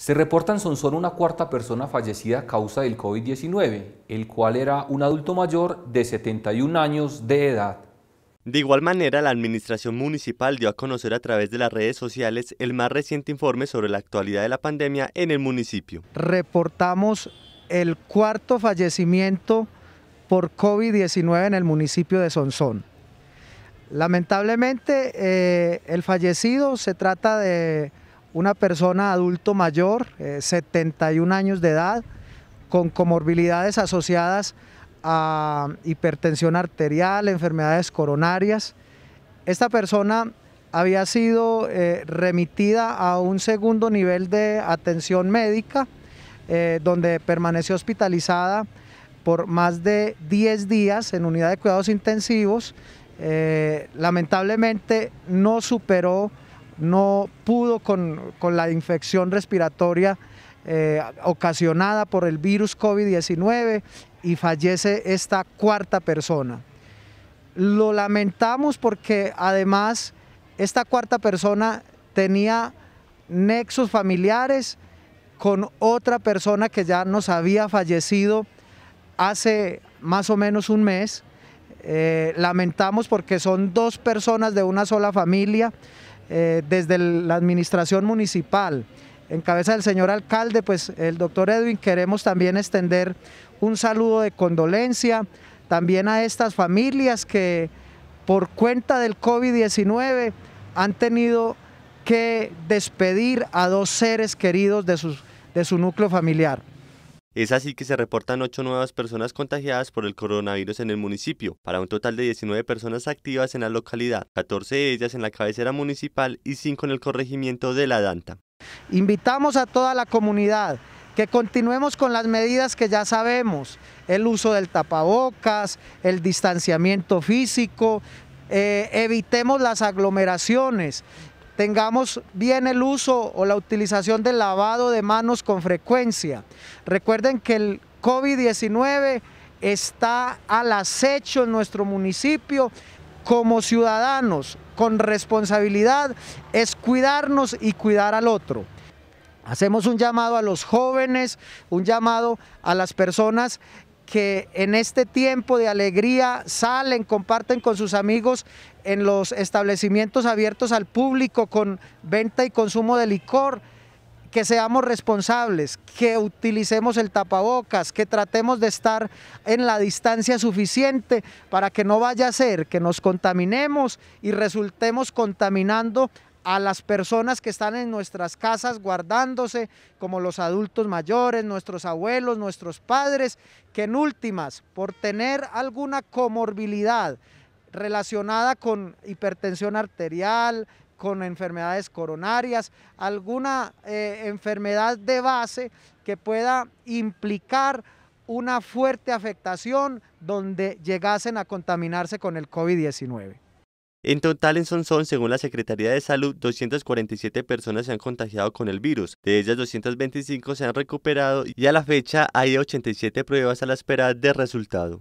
Se reporta en Sonsón una cuarta persona fallecida a causa del COVID-19, el cual era un adulto mayor de 71 años de edad. De igual manera, la Administración Municipal dio a conocer a través de las redes sociales el más reciente informe sobre la actualidad de la pandemia en el municipio. Reportamos el cuarto fallecimiento por COVID-19 en el municipio de Sonsón. Lamentablemente, eh, el fallecido se trata de una persona adulto mayor, 71 eh, años de edad, con comorbilidades asociadas a hipertensión arterial, enfermedades coronarias. Esta persona había sido eh, remitida a un segundo nivel de atención médica, eh, donde permaneció hospitalizada por más de 10 días en unidad de cuidados intensivos. lamentablemente no superó no pudo con, la infección respiratoria eh, ocasionada por el virus COVID-19 y fallece esta cuarta persona. Lo lamentamos porque además esta cuarta persona tenía nexos familiares con otra persona que ya nos había fallecido hace más o menos un mes. Eh, lamentamos porque son dos personas de una sola familia eh, desde la administración municipal, en cabeza del señor alcalde, pues el doctor Edwin, queremos también extender un saludo de condolencia también a estas familias que por cuenta del COVID-19 han tenido que despedir a dos seres queridos de, de su núcleo familiar. Es así que se reportan ocho nuevas personas contagiadas por el coronavirus en el municipio, para un total de 19 personas activas en la localidad, 14 de ellas en la cabecera municipal y 5 en el corregimiento de La Danta. Invitamos a toda la comunidad que continuemos con las medidas que ya sabemos, el uso del tapabocas, el distanciamiento físico, eh, evitemos las aglomeraciones Tengamos bien el uso o la utilización del lavado de manos con frecuencia. Recuerden que el COVID-19 está al acecho en nuestro municipio como ciudadanos con responsabilidad es cuidarnos y cuidar al otro. Hacemos un llamado a los jóvenes, un llamado a las personas que en este tiempo de alegría salen, comparten con sus amigos en los establecimientos abiertos al público con venta y consumo de licor, que seamos responsables, que utilicemos el tapabocas, que tratemos de estar en la distancia suficiente para que no vaya a ser que nos contaminemos y resultemos contaminando a las personas que están en nuestras casas guardándose, como los adultos mayores, nuestros abuelos, nuestros padres, que en últimas, por tener alguna comorbilidad relacionada con hipertensión arterial, con enfermedades coronarias, alguna eh, enfermedad de base que pueda implicar una fuerte afectación donde llegasen a contaminarse con el COVID-19. En total, en Sonsón, según la Secretaría de Salud, 247 personas se han contagiado con el virus. De ellas, 225 se han recuperado y a la fecha hay 87 pruebas a la espera de resultado.